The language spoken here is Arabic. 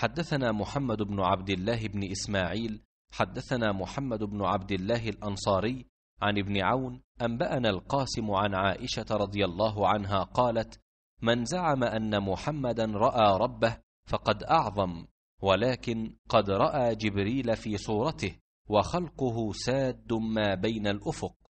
حدثنا محمد بن عبد الله بن إسماعيل حدثنا محمد بن عبد الله الأنصاري عن ابن عون أنبأنا القاسم عن عائشة رضي الله عنها قالت من زعم أن محمدا رأى ربه فقد أعظم ولكن قد رأى جبريل في صورته وخلقه ساد ما بين الأفق